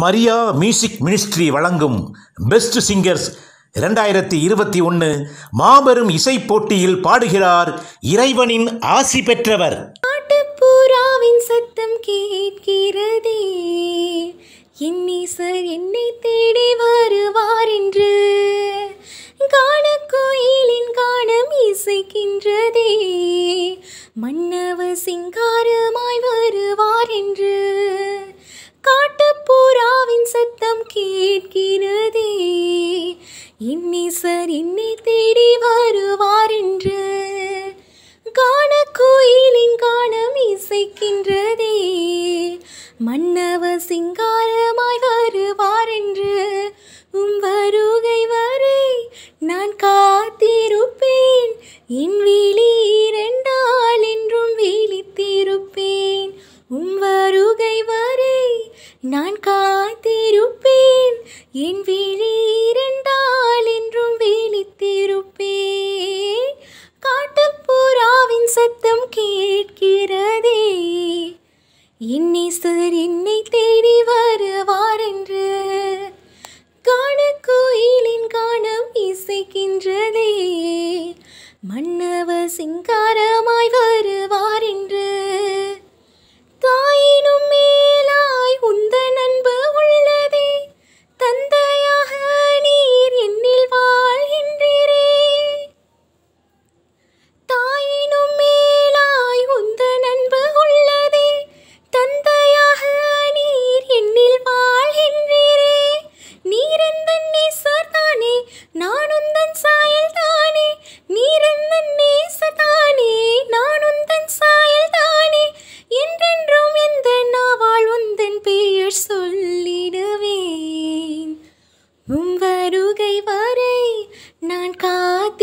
Maria music ministry வழங்கும் best singers இரண்டாயிரத்தி இருபத்தி ஒன்று மாபெரும் இசை போட்டியில் பாடுகிறார் இறைவனின் ஆசி பெற்றவர் நாட்டுப்புறாவின் சத்தம் கேட்கிறதே சார் என்னை தேடி வருவார் என்று காண கோயிலின் காணம் இசைக்கின்றதே மன்னவ சிங்கார இன்னீசர் என்னை தேடி வருவார் என்று காண கோயிலின் காணம் இசைக்கின்றதே மன்னவ சிங்காரமாய் வருவார் என்று உம் வருகை வரை நான் கா காத்திருப்பேன் என் விழி இரண்டால் என்றும் விழித்திருப்பேன் காட்டுப்புறாவின் சத்தம் கேட்கிறதே என்னை சுதர் என்னை தேடி வருவார் என்று காண கோயிலின் காணம் இசைக்கின்றதே மன்னவ சிங்காரமாய் வரும்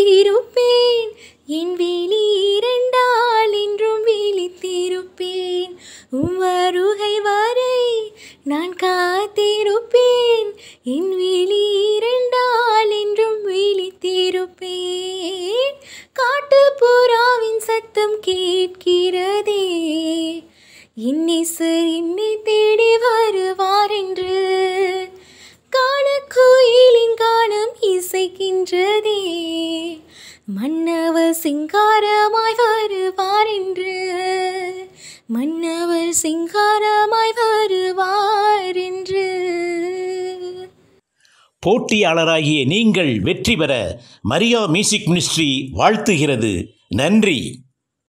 காத்திருப்பேன் என் வேலி இரண்டால் என்றும் விழித்திருப்பேன் உம்மருகை வரை நான் காத்திருப்பேன் என் வேலி இரண்டால் என்றும் விழித்திருப்பேன் காட்டு புறாவின் சத்தம் கேட்கிறதே என்னை சார் என்னை தேடி வருவார் என்று காண கோயிலின் காணம் இசைக்கின்ற சிங்காரமாய் வருவார் என்று மன்னவர் சிங்காரமாய் வருவார் என்று போட்டியாளராகிய நீங்கள் வெற்றி பெற மரியா மியூசிக் மினிஸ்ட்ரி வாழ்த்துகிறது நன்றி